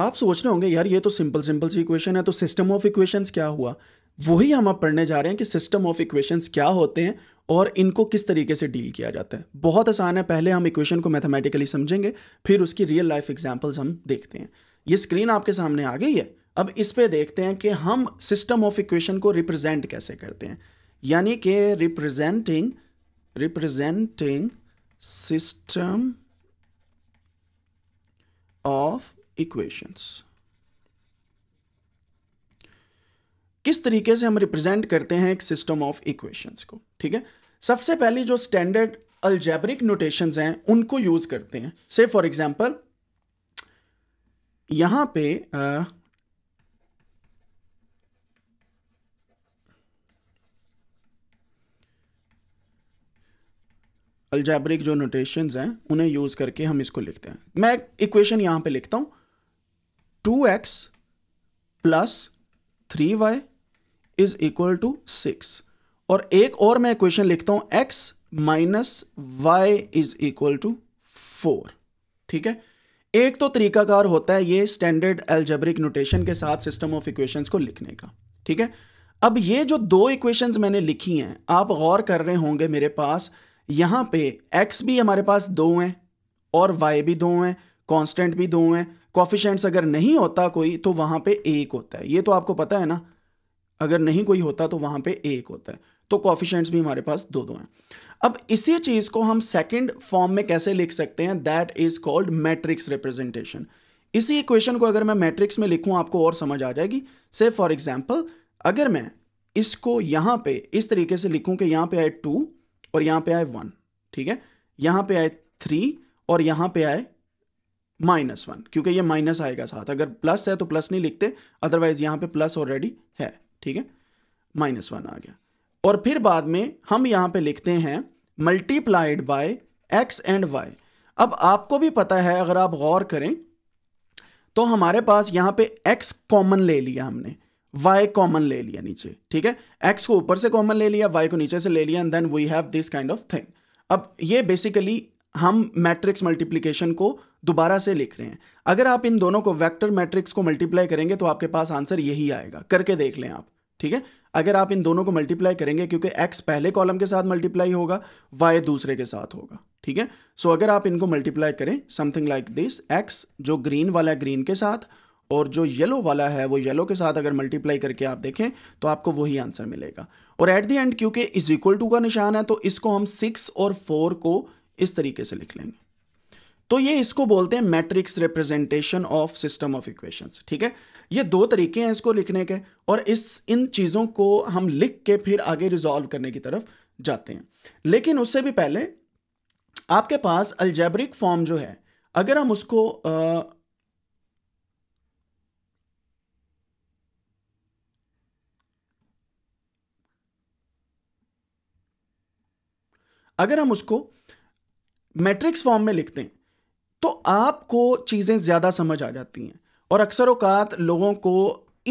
आप सोच रहे होंगे यार ये तो सिंपल सिंपल सी इक्वेशन है तो सिस्टम ऑफ इक्वेशंस क्या हुआ वही हम अब पढ़ने जा रहे हैं कि सिस्टम ऑफ इक्वेशंस क्या होते हैं और इनको किस तरीके से डील किया जाता है बहुत आसान है पहले हम इक्वेशन को मैथमेटिकली समझेंगे फिर उसकी रियल लाइफ एग्जाम्पल्स हम देखते हैं ये स्क्रीन आपके सामने आ गई है अब इस पर देखते हैं कि हम सिस्टम ऑफ इक्वेशन को रिप्रेजेंट कैसे करते हैं यानी कि representing representing system of equations किस तरीके से हम रिप्रेजेंट करते हैं एक सिस्टम ऑफ इक्वेशंस को ठीक है सबसे पहले जो स्टैंडर्ड अल्जेब्रिक नोटेशंस हैं उनको यूज करते हैं से फॉर एग्जांपल यहां पे आ, अल्जेब्रिक जो नोटेशंस हैं उन्हें यूज़ करके हम इसको लिखते हैं मैं इक्वेशन यहां पे लिखता हूं two x plus three Y is equal to six और एक और मैं इक्वेशन लिखता हूं X minus Y is equal to four ठीक है एक तो तरीकाकार होता है ये स्टैंडर्ड एल्जेब्रिक नोटेशन के साथ सिस्टम ऑफ इक्वेशंस को लिखने का ठीक है अब ये जो दो इक्वेशंस मैंने लिखी हैं आप गौर कर रहे होंगे मेरे पास यहां पे x भी हमारे पास दो हैं और y भी दो हैं कांस्टेंट भी दो हैं कॉफिशेंट्स अगर नहीं होता कोई तो वहां पे एक होता है ये तो आपको पता है ना अगर नहीं कोई होता तो वहां पे एक होता है तो कॉफिशेंट्स भी हमारे पास दो दो हैं अब इसी चीज़ को हम सेकंड फॉर्म में कैसे लिख सकते हैं that is called matrix representation इसी इक्वेशन को अगर मैं मैट्रिक्स में लिखूं आपको और समझ आ जाएगी से फॉर एग्जाम्पल अगर मैं इसको यहां पे इस तरीके से लिखूं कि यहां पे आए टू और यहां पे आए वन ठीक है यहां पे आए थ्री और यहां पे आए माइनस वन क्योंकि ये माइनस आएगा साथ अगर प्लस है तो प्लस नहीं लिखते अदरवाइज यहाँ पे प्लस ऑलरेडी है ठीक है माइनस वन आ गया और फिर बाद में हम यहाँ पे लिखते हैं multiplied by x and y अब आपको भी पता है अगर आप गौर करें तो हमारे पास यहाँ पे एक्स कॉमन ले लिया हमने वाई कॉमन ले लिया नीचे ठीक है एक्स को ऊपर से कॉमन ले लिया वाई को नीचे से ले लिया and then we have this kind of thing अब ये बेसिकली हम मैट्रिक्स मल्टीप्लिकेशन को दोबारा से लिख रहे हैं अगर आप इन दोनों को वेक्टर मैट्रिक्स को मल्टीप्लाई करेंगे तो आपके पास आंसर यही आएगा करके देख लें आप ठीक है अगर आप इन दोनों को मल्टीप्लाई करेंगे क्योंकि एक्स पहले कॉलम के साथ मल्टीप्लाई होगा वाई दूसरे के साथ होगा ठीक है सो अगर आप इनको मल्टीप्लाई करें समथिंग लाइक दिस एक्स जो ग्रीन वाला है ग्रीन के साथ और जो येलो वाला है वो येलो के साथ अगर मल्टीप्लाई करके आप देखें तो आपको वही आंसर मिलेगा और एट दी एंड क्योंकि इज इक्वल टू का निशान है तो इसको हम सिक्स और फोर को इस तरीके से लिख लेंगे तो ये इसको बोलते हैं matrix representation of system of equations ठीक है ये दो तरीके हैं इसको लिखने के और इस इन चीज़ों को हम लिख के फिर आगे रिजॉल्व करने की तरफ जाते हैं लेकिन उससे भी पहले आपके पास अल्जेब्रिक फॉर्म जो है अगर हम उसको आ, अगर हम उसको मैट्रिक्स फॉर्म में लिखते हैं तो आपको चीज़ें ज़्यादा समझ आ जाती हैं और अक्सर अकात लोगों को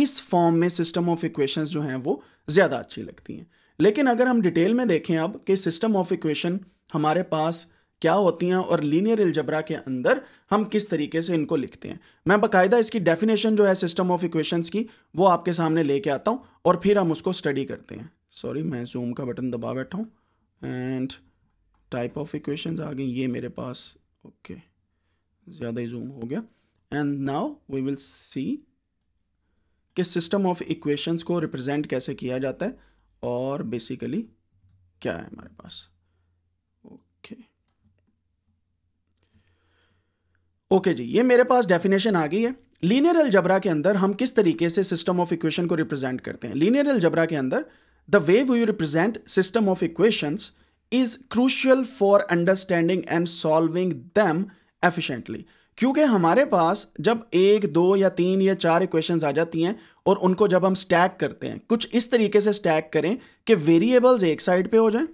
इस फॉर्म में सिस्टम ऑफ इक्वेशन जो हैं वो ज़्यादा अच्छी लगती हैं लेकिन अगर हम डिटेल में देखें अब कि सिस्टम ऑफ इक्वेशन हमारे पास क्या होती हैं और लीनियर अलजबरा के अंदर हम किस तरीके से इनको लिखते हैं मैं बकायदा इसकी डेफिनेशन जो है सिस्टम ऑफ इक्वेशंस की वो आपके सामने लेके आता हूँ और फिर हम उसको स्टडी करते हैं सॉरी मैं जूम का बटन दबा बैठा हूँ एंड टाइप ऑफ इक्वेशंस आ गई ये मेरे पास ओके okay. ज़्यादा ही जूम हो गया and now we will see कि सिस्टम ऑफ इक्वेशंस को रिप्रेजेंट कैसे किया जाता है और बेसिकली क्या है हमारे पास ओके okay. ओके okay जी ये मेरे पास डेफिनेशन आ गई है लीनियर अलजबरा के अंदर हम किस तरीके से सिस्टम ऑफ इक्वेशन को रिप्रेजेंट करते हैं लीनियर अलजबरा के अंदर the way we represent system of equations is crucial for understanding and solving them efficiently क्योंकि हमारे पास जब एक दो या तीन या चार इक्वेशंस आ जाती हैं और उनको जब हम स्टैक करते हैं कुछ इस तरीके से स्टैक करें कि वेरिएबल्स एक साइड पे हो जाएं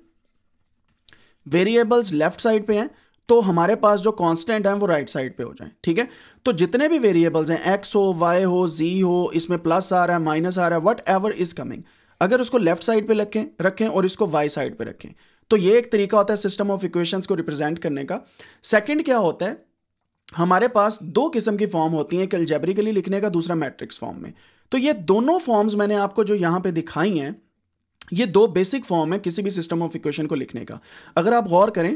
वेरिएबल्स लेफ्ट साइड पे हैं तो हमारे पास जो कांस्टेंट हैं वो राइट right साइड पे हो जाएं ठीक है तो जितने भी वेरिएबल्स हैं एक्स हो वाई हो जी हो इसमें प्लस आ रहा है माइनस आ रहा है वट एवर इज कमिंग अगर उसको लेफ्ट साइड पर रखें रखें और इसको वाई साइड पर रखें तो ये एक तरीका होता है सिस्टम ऑफ इक्वेशंस को रिप्रेजेंट करने का सेकंड क्या होता है हमारे पास दो किस्म की फॉर्म होती है एक लिखने का दूसरा मैट्रिक्स फॉर्म में तो ये दोनों फॉर्म्स मैंने आपको जो यहां पे दिखाई हैं ये दो बेसिक फॉर्म है किसी भी सिस्टम ऑफ इक्वेशन को लिखने का अगर आप गौर करें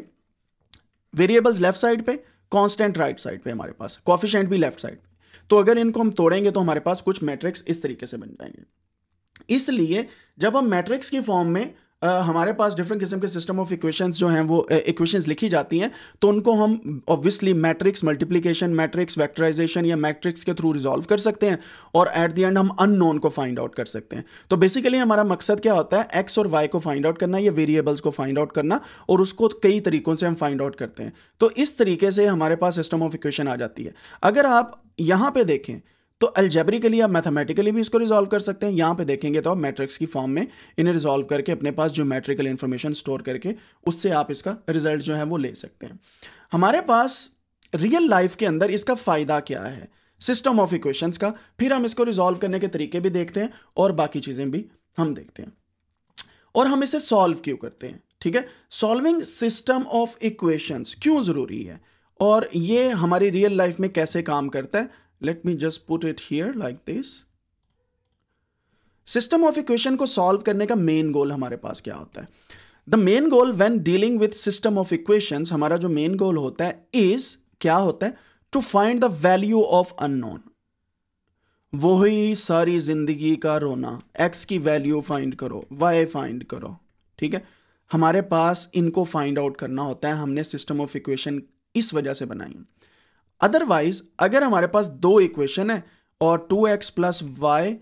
वेरिएबल्स लेफ्ट साइड पे कांस्टेंट राइट साइड पे हमारे पास कॉफिशेंट भी लेफ्ट साइड पे तो अगर इनको हम तोड़ेंगे तो हमारे पास कुछ मैट्रिक्स इस तरीके से बन जाएंगे इसलिए जब हम मैट्रिक्स की फॉर्म में आ, हमारे पास डिफरेंट किस्म के सिस्टम ऑफ इक्वेशंस जो हैं वो इक्वेशंस लिखी जाती हैं तो उनको हम obviously matrix multiplication matrix vectorization या मैट्रिक्स के थ्रू रिजॉल्व कर सकते हैं और एट द एंड हम अननोन को फाइंड आउट कर सकते हैं तो बेसिकली हमारा मकसद क्या होता है एक्स और वाई को फाइंड आउट करना या वेरिएबल्स को फाइंड आउट करना और उसको कई तरीकों से हम फाइंड आउट करते हैं तो इस तरीके से हमारे पास सिस्टम ऑफ इक्वेशन आ जाती है अगर आप यहाँ पर देखें तो अल्जेब्रिकली आप मैथमेटिकली भी इसको रिजॉल्व कर सकते हैं यहां पे देखेंगे तो आप मैट्रिक्स की फॉर्म में इन्हें रिजॉल्व करके अपने पास जो मैट्रिकल इन्फॉर्मेशन स्टोर करके उससे आप इसका रिजल्ट जो है वो ले सकते हैं हमारे पास रियल लाइफ के अंदर इसका फ़ायदा क्या है सिस्टम ऑफ इक्वेशंस का फिर हम इसको रिजॉल्व करने के तरीके भी देखते हैं और बाकी चीज़ें भी हम देखते हैं और हम इसे सॉल्व क्यों करते हैं ठीक है सॉल्विंग सिस्टम ऑफ इक्वेशंस क्यों ज़रूरी है और ये हमारी रियल लाइफ में कैसे काम करता है let me just put it here like this system of equation को सॉल्व करने का मेन गोल हमारे पास क्या होता है the main goal when dealing with system of equations हमारा जो मेन गोल होता है इज क्या होता है to find the value of unknown ही सारी जिंदगी का रोना एक्स की वैल्यू फाइंड करो वाई फाइंड करो ठीक है हमारे पास इनको फाइंड आउट करना होता है हमने सिस्टम ऑफ इक्वेशन इस वजह से बनाई अदरवाइज अगर हमारे पास दो इक्वेशन है और two x plus y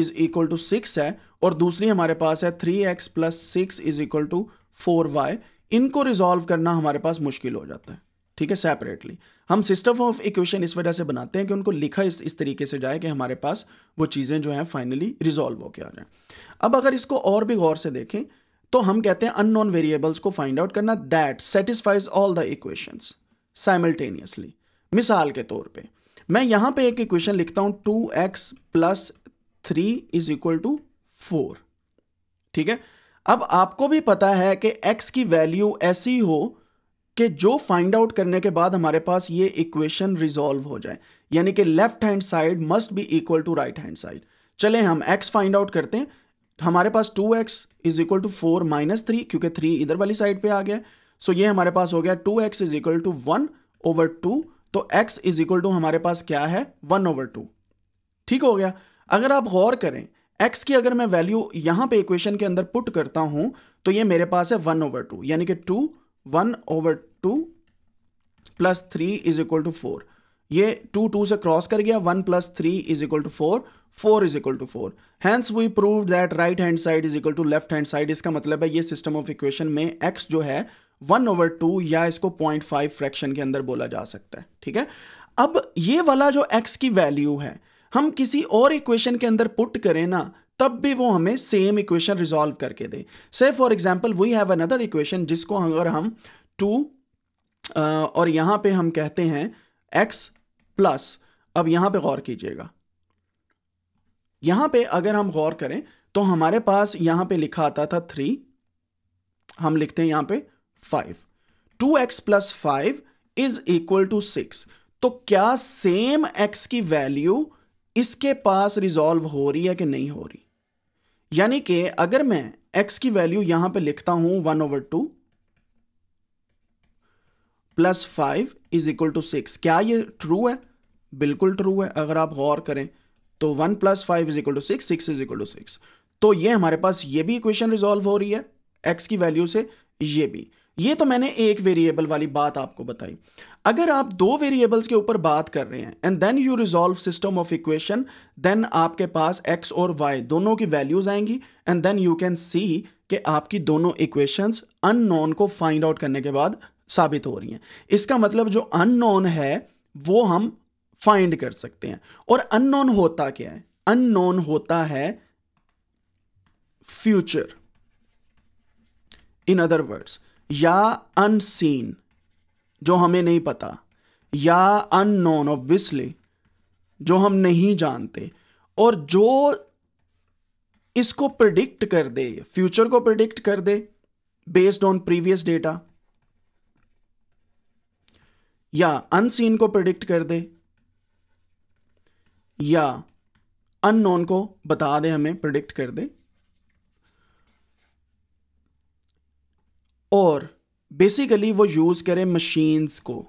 is equal to six है और दूसरी हमारे पास है three x plus six is equal to four y इनको रिजॉल्व करना हमारे पास मुश्किल हो जाता है ठीक है सेपरेटली हम सिस्टम ऑफ इक्वेशन इस वजह से बनाते हैं कि उनको लिखा इस इस तरीके से जाए कि हमारे पास वो चीज़ें जो हैं फाइनली रिजॉल्व होकर आ जाएं अब अगर इसको और भी गौर से देखें तो हम कहते हैं अननोन वेरिएबल्स को फाइंड आउट करना that satisfies all the equations simultaneously मिसाल के तौर पे मैं यहां पे एक इक्वेशन लिखता हूं two x plus three is equal to four ठीक है अब आपको भी पता है कि x की वैल्यू ऐसी हो कि जो फाइंड आउट करने के बाद हमारे पास ये इक्वेशन रिजॉल्व हो जाए यानी कि left hand side must be equal to right hand side चले हम x फाइंड आउट करते हैं हमारे पास 2x x is equal to four minus three क्योंकि थ्री इधर वाली साइड पे आ गया सो so ये हमारे पास हो गया 2x x is equal to one over two तो x इज इक्वल टू हमारे पास क्या है वन ओवर टू ठीक हो गया अगर आप गौर करें x की अगर मैं वैल्यू यहां पे इक्वेशन के अंदर पुट करता हूं तो ये मेरे पास है वन ओवर टू यानी कि two one over two plus three is equal to four ये टू टू से क्रॉस कर गया one plus three is equal to four four is equal to four hence we prove that right hand side is equal to left hand side इसका मतलब है ये system of equation में x जो है वन ओवर टू या इसको point five fraction के अंदर बोला जा सकता है ठीक है अब ये वाला जो एक्स की वैल्यू है हम किसी और इक्वेशन के अंदर पुट करें ना तब भी वो हमें सेम इक्वेशन रिजॉल्व करके दे से for example we have another equation जिसको अगर हम टू और यहां पे हम कहते हैं एक्स प्लस अब यहां पे गौर कीजिएगा यहां पे अगर हम गौर करें तो हमारे पास यहां पे लिखा आता था थ्री हम लिखते हैं यहां पे five two x plus five is equal to six तो क्या सेम एक्स की वैल्यू इसके पास रिजॉल्व हो रही है कि नहीं हो रही यानी कि अगर मैं एक्स की वैल्यू यहां पे लिखता हूं one over two plus five is equal to six क्या ये ट्रू है बिल्कुल ट्रू है अगर आप गौर करें तो one plus five is equal to six six is equal to six तो ये हमारे पास ये भी इक्वेशन रिजॉल्व हो रही है एक्स की वैल्यू से ये भी ये तो मैंने एक वेरिएबल वाली बात आपको बताई अगर आप दो वेरिएबल्स के ऊपर बात कर रहे हैं and then you resolve system of equation then आपके पास एक्स और वाई दोनों की वैल्यूज आएंगी and then you can see कि आपकी दोनों इक्वेशंस अननोन को फाइंड आउट करने के बाद साबित हो रही हैं इसका मतलब जो अननोन है वो हम फाइंड कर सकते हैं और अननोन होता क्या है अननोन होता है फ्यूचर इन अदर वर्ड्स या अनसीन जो हमें नहीं पता या अननोन ऑब्वियसली जो हम नहीं जानते और जो इसको प्रिडिक्ट कर दे फ्यूचर को प्रिडिक्ट कर दे बेस्ड ऑन प्रीवियस डेटा या अनसीन को प्रिडिक्ट कर दे या अननोन को बता दे हमें प्रिडिक्ट कर दे और बेसिकली वो यूज़ करें मशीन्स को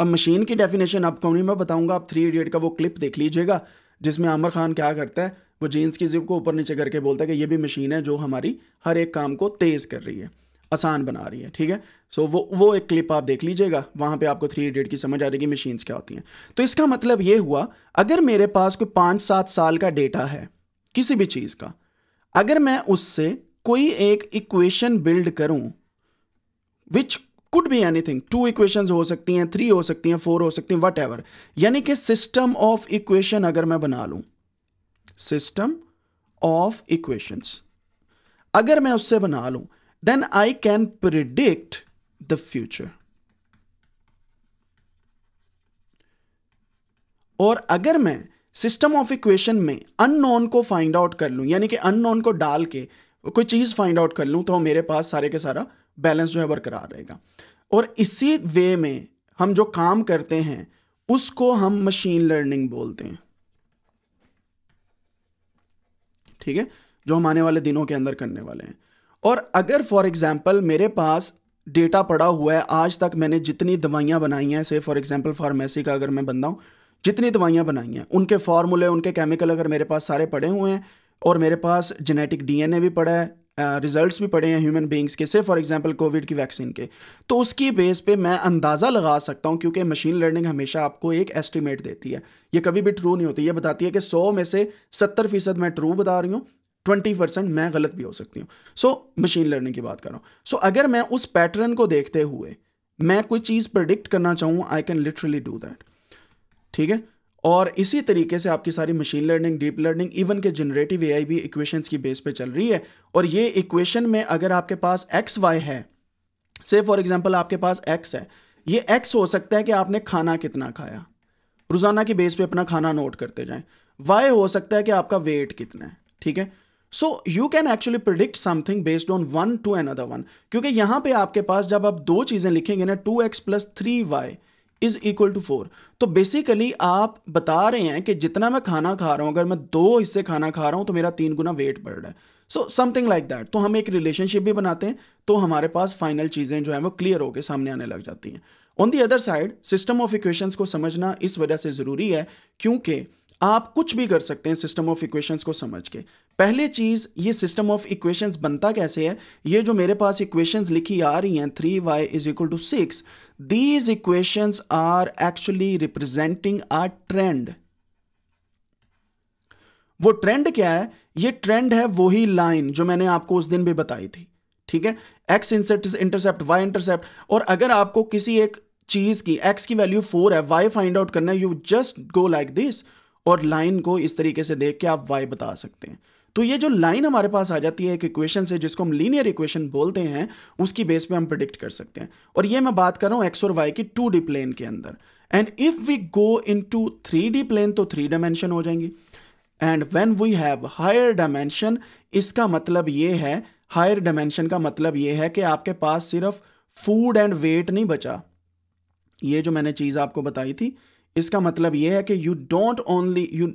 अब मशीन की डेफिनेशन आपको नहीं मैं बताऊंगा आप थ्री इडियट का वो क्लिप देख लीजिएगा जिसमें आमिर खान क्या करता है वो जीन्स की जिप को ऊपर नीचे करके बोलता है कि ये भी मशीन है जो हमारी हर एक काम को तेज़ कर रही है आसान बना रही है ठीक है सो so, वो वो एक क्लिप आप देख लीजिएगा वहाँ पे आपको थ्री इडियट की समझ आ जाएगी मशीन्स क्या होती हैं तो इसका मतलब ये हुआ अगर मेरे पास कोई पाँच सात साल का डेटा है किसी भी चीज़ का अगर मैं उससे कोई एक इक्वेशन बिल्ड करूँ which could be anything two equation हो सकती हैं थ्री हो सकती हैं फोर हो सकती हैं वट एवर यानी कि सिस्टम ऑफ इक्वेशन अगर मैं बना लूं सिस्टम ऑफ इक्वेशंस अगर मैं उससे बना लूं then I can predict the future और अगर मैं सिस्टम ऑफ इक्वेशन में अननोन को फाइंड आउट कर लूं यानी कि अननोन को डाल के कोई चीज़ फाइंड आउट कर लूं तो मेरे पास सारे के सारा बैलेंस जो है बरकरार रहेगा और इसी वे में हम जो काम करते हैं उसको हम मशीन लर्निंग बोलते हैं ठीक है जो हम आने वाले दिनों के अंदर करने वाले हैं और अगर फॉर एग्ज़ाम्पल मेरे पास डेटा पड़ा हुआ है आज तक मैंने जितनी दवाइयाँ बनाई हैं से फॉर एग्ज़ाम्पल फार्मेसी का अगर मैं बंदा हूँ जितनी दवाइयाँ बनाई हैं उनके फार्मूले उनके केमिकल अगर मेरे पास सारे पड़े हुए हैं और मेरे पास जेनेटिक डीएनए भी पड़ा है रिजल्ट्स भी पड़े हैं ह्यूमन बींग्स के से फॉर एग्जांपल कोविड की वैक्सीन के तो उसकी बेस पे मैं अंदाज़ा लगा सकता हूँ क्योंकि मशीन लर्निंग हमेशा आपको एक एस्टिमेट देती है ये कभी भी ट्रू नहीं होती ये बताती है कि सौ में से सत्तर फीसद मैं ट्रू बता रही हूँ ट्वेंटी परसेंट मैं गलत भी हो सकती हूँ सो मशीन लर्निंग की बात कर रहा हूँ सो so, अगर मैं उस पैटर्न को देखते हुए मैं कोई चीज़ प्रडिक्ट करना चाहूँ I can literally do that ठीक है और इसी तरीके से आपकी सारी machine learning deep learning even के जनरेटिव एआई भी इक्वेशंस की बेस पे चल रही है और ये इक्वेशन में अगर आपके पास एक्स वाई है से फॉर एग्जांपल आपके पास एक्स है ये एक्स हो सकता है कि आपने खाना कितना खाया रोज़ाना की बेस पे अपना खाना नोट करते जाएं वाई हो सकता है कि आपका वेट कितना है ठीक है so you can actually predict something based on one to another one क्योंकि यहाँ पर आपके पास जब आप दो चीज़ें लिखेंगे ना two x plus three Y is equal to four तो बेसिकली आप बता रहे हैं कि जितना मैं खाना खा रहा हूं अगर मैं दो हिस्से खाना खा रहा हूं तो मेरा तीन गुना वेट बढ़ रहा है सो समथिंग लाइक दैट तो हम एक रिलेशनशिप भी बनाते हैं तो हमारे पास फाइनल चीज़ें जो है वो क्लियर होकर सामने आने लग जाती हैं on the other side system of equations को समझना इस वजह से ज़रूरी है क्योंकि आप कुछ भी कर सकते हैं सिस्टम ऑफ इक्वेशंस को समझ के पहले चीज़ ये सिस्टम ऑफ इक्वेशंस बनता कैसे है ये जो मेरे पास इक्वेशंस लिखी आ रही हैं three Y is equal to six these equations are actually representing a trend वो ट्रेंड क्या है ये ट्रेंड है वही लाइन जो मैंने आपको उस दिन भी बताई थी ठीक है एक्स इंटरसेप्ट वाई इंटरसेप्ट और अगर आपको किसी एक चीज की एक्स की वैल्यू फोर है वाई फाइंड आउट करना है you just go like this और लाइन को इस तरीके से देख के आप वाई बता सकते हैं तो ये जो लाइन हमारे पास आ जाती है एक इक्वेशन से जिसको हम लीनियर इक्वेशन बोलते हैं उसकी बेस पे हम प्रिडिक्ट कर सकते हैं और ये मैं बात कर रहा हूँ एक्स और वाई की टू डी प्लेन के अंदर and if we go into three D plane तो थ्री डायमेंशन हो जाएंगी and when we have higher dimension इसका मतलब ये है हायर डायमेंशन का मतलब ये है कि आपके पास सिर्फ फूड एंड वेट नहीं बचा ये जो मैंने चीज़ आपको बताई थी इसका मतलब ये है कि you don't only you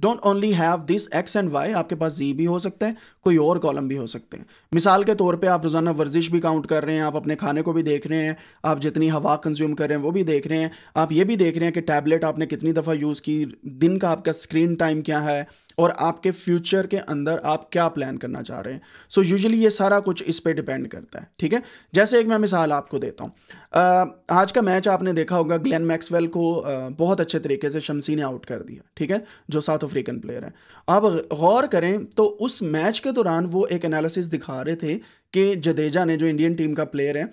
don't only have this x and y आपके पास जी भी हो सकता है कोई और कॉलम भी हो सकते हैं मिसाल के तौर पे आप रोज़ाना वर्जिश भी काउंट कर रहे हैं आप अपने खाने को भी देख रहे हैं आप जितनी हवा कंज्यूम कर रहे हैं वो भी देख रहे हैं आप ये भी देख रहे हैं कि टैबलेट आपने कितनी दफ़ा यूज़ की दिन का आपका स्क्रीन टाइम क्या है और आपके फ्यूचर के अंदर आप क्या प्लान करना चाह रहे हैं सो so, यूजुअली ये सारा कुछ इस पर डिपेंड करता है ठीक है जैसे एक मैं मिसाल आपको देता हूँ आज का मैच आपने देखा होगा ग्लेन मैक्सवेल को आ, बहुत अच्छे तरीके से शमसी ने आउट कर दिया ठीक है जो साउथ अफ्रीकन प्लेयर है आप गौर करें तो उस मैच के दौरान वो एक एनालिसिस दिखा रहे थे कि जडेजा ने जो इंडियन टीम का प्लेयर है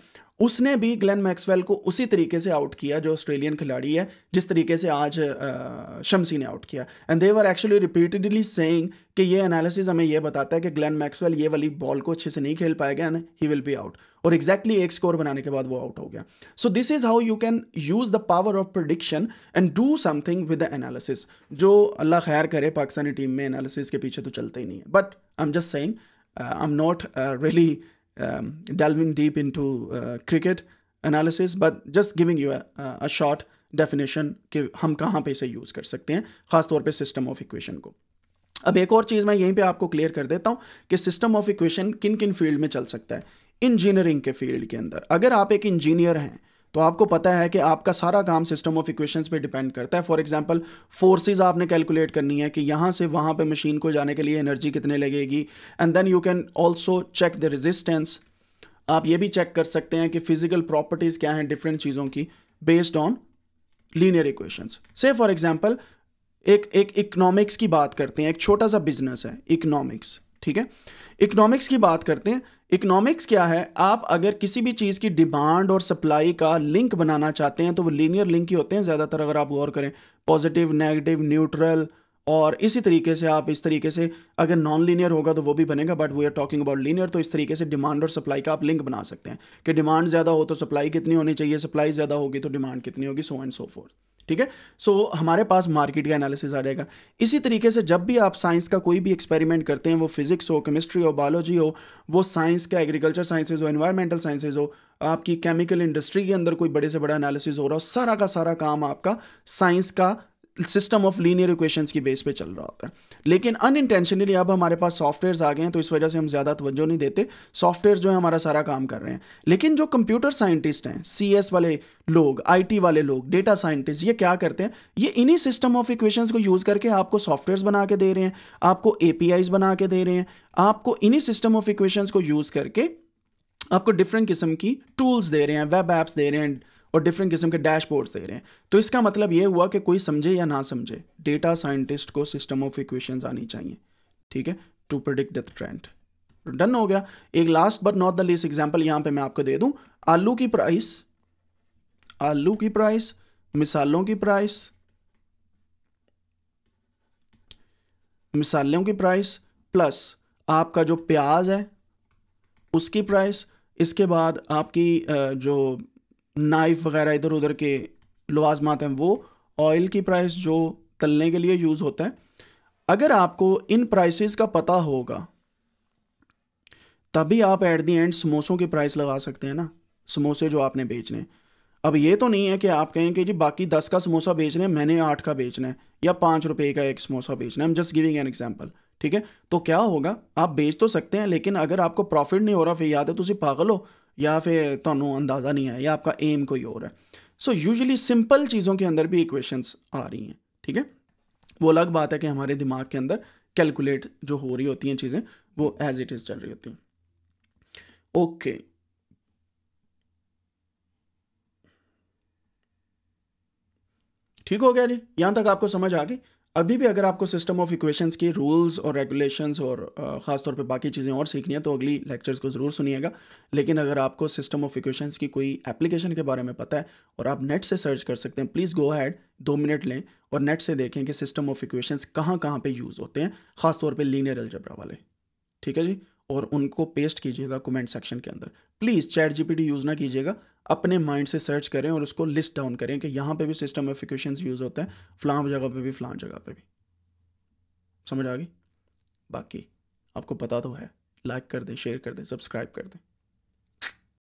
उसने भी ग्लेन मैक्सवेल को उसी तरीके से आउट किया जो ऑस्ट्रेलियन खिलाड़ी है जिस तरीके से आज शमसी ने आउट किया and they were actually repeatedly saying कि ये एनालिसिस हमें ये बताता है कि ग्लेन मैक्सवेल ये वाली बॉल को अच्छे से नहीं खेल पाएगा and he will be out और एग्जैक्टली exactly एक स्कोर बनाने के बाद वो आउट हो गया so this is how you can use the power of prediction and do something with the analysis जो अल्लाह खैर करे पाकिस्तानी टीम में एनालिसिस के पीछे तो चलते ही नहीं है but I am just saying I am not really um, delving deep into uh, cricket analysis, but just giving you a, a short definition कि हम कहाँ पे इसे यूज़ कर सकते हैं ख़ासतौर पे सिस्टम ऑफ इक्वेशन को अब एक और चीज़ मैं यहीं पे आपको क्लियर कर देता हूँ कि सिस्टम ऑफ इक्वेशन किन किन फील्ड में चल सकता है इंजीनियरिंग के फील्ड के अंदर अगर आप एक इंजीनियर हैं तो आपको पता है कि आपका सारा काम सिस्टम ऑफ इक्वेशंस पे डिपेंड करता है फॉर एग्जांपल फोर्सेस आपने कैलकुलेट करनी है कि यहाँ से वहाँ पे मशीन को जाने के लिए एनर्जी कितने लगेगी and then you can also check the resistance आप ये भी चेक कर सकते हैं कि फिजिकल प्रॉपर्टीज़ क्या हैं डिफरेंट चीज़ों की बेस्ड ऑन लीनियर इक्वेशंस से फॉर एग्जाम्पल एक एक इकनॉमिक्स की बात करते हैं एक छोटा सा बिजनेस है इकनॉमिक्स ठीक है इकनॉमिक्स की बात करते हैं इकोनॉमिक्स क्या है आप अगर किसी भी चीज़ की डिमांड और सप्लाई का लिंक बनाना चाहते हैं तो वो लीनियर लिंक ही होते हैं ज़्यादातर अगर आप गौर करें पॉजिटिव नेगेटिव न्यूट्रल और इसी तरीके से आप इस तरीके से अगर नॉन लीनियर होगा तो वो भी बनेगा but we are talking about linear तो इस तरीके से डिमांड और सप्लाई का आप लिंक बना सकते हैं कि डिमांड ज़्यादा हो तो सप्लाई कितनी होनी चाहिए सप्लाई ज़्यादा होगी तो डिमांड कितनी होगी सो एंड सो फोर्थ ठीक है सो so, हमारे पास मार्केट का एनालिसिस आ जाएगा इसी तरीके से जब भी आप साइंस का कोई भी एक्सपेरिमेंट करते हैं वो फिजिक्स हो केमिस्ट्री हो बायोलॉजी हो वो साइंस का एग्रीकल्चर साइंसेज हो इन्वायरमेंटल साइंसेज हो आपकी केमिकल इंडस्ट्री के अंदर कोई बड़े से बड़ा एनालिसिस हो रहा हो सारा का सारा काम आपका साइंस का सिस्टम ऑफ लीनियर इक्वेशन की बेस पे चल रहा होता है लेकिन अनइंटेंशनली अब हमारे पास सॉफ्टवेयर आ गए हैं तो इस वजह से हम ज़्यादा तवज्जो नहीं देते सॉफ्टवेयर जो है हमारा सारा काम कर रहे हैं लेकिन जो कंप्यूटर साइंटिस्ट हैं सी वाले लोग आई वाले लोग डेटा साइंटिस्ट ये क्या करते हैं ये इन्हीं सिस्टम ऑफ इक्वेशन को यूज़ करके आपको सॉफ्टवेयर बना के दे रहे हैं आपको ए बना के दे रहे हैं आपको इन्हीं सिस्टम ऑफ इक्वेशन को यूज़ करके आपको डिफरेंट किस्म की टूल्स दे रहे हैं वेब ऐप्स दे रहे हैं और डिफरेंट किस्म के डैशबोर्ड्स दे रहे हैं तो इसका मतलब ये हुआ कि कोई समझे या ना समझे डेटा साइंटिस्ट को सिस्टम ऑफ इक्वेशंस आनी चाहिए ठीक है to predict the trend done हो गया एक last but not the least example यहाँ पे मैं आपको दे दूँ आलू की प्राइस आलू की प्राइस मिसालों की प्राइस मिसालों की प्राइस प्लस आपका जो प्याज है उसकी प्राइस इसके बाद आपकी जो नाइफ वगैरह इधर उधर के लवाजमात हैं वो ऑयल की प्राइस जो तलने के लिए यूज़ होता है अगर आपको इन प्राइसेस का पता होगा तभी आप एट दी एंड समोसों की प्राइस लगा सकते हैं ना समोसे जो आपने बेचने अब ये तो नहीं है कि आप कहें कि जी बाकी दस का समोसा बेचना है मैंने आठ का बेचना है या पाँच रुपये का एक समोसा बेचना है am just giving an example ठीक है तो क्या होगा आप बेच तो सकते हैं लेकिन अगर आपको प्रॉफिट नहीं हो रहा फिर याद है तो पागल हो या फिर ਤੁਹਾਨੂੰ अंदाज़ा नहीं ਹੈ या आपका एम कोई और है सो यूजली सिंपल चीज़ों के अंदर भी इक्वेशंस आ रही हैं ठीक है वो अलग बात है कि हमारे दिमाग के अंदर कैलकुलेट जो हो रही होती हैं चीज़ें वो एज इट इज़ चल रही होती हैं ओके okay. ठीक हो गया जी यहाँ तक आपको समझ आ गई अभी भी अगर आपको सिस्टम ऑफ इक्वेशंस के रूल्स और रेगुलेशंस और ख़ासतौर पे बाकी चीज़ें और सीखनी है तो अगली लेक्चर्स को ज़रूर सुनिएगा लेकिन अगर आपको सिस्टम ऑफ इक्वेशंस की कोई एप्लीकेशन के बारे में पता है और आप नेट से सर्च कर सकते हैं प्लीज़ गो हैड दो मिनट लें और नेट से देखें कि सिस्टम ऑफ इक्वेशंस कहाँ कहाँ पर यूज़ होते हैं ख़ासतौर पर लीनियर अलजबरा वाले ठीक है जी और उनको पेस्ट कीजिएगा कमेंट सेक्शन के अंदर प्लीज़ चैट जीपीटी यूज़ ना कीजिएगा अपने माइंड से सर्च करें और उसको लिस्ट डाउन करें कि यहाँ पे भी सिस्टम एफिकेशन यूज़ होते हैं फ़लाँ जगह पे भी फ़लाँ जगह पे भी समझ आ गई बाकी आपको पता तो है लाइक कर दें शेयर कर दें सब्सक्राइब कर दें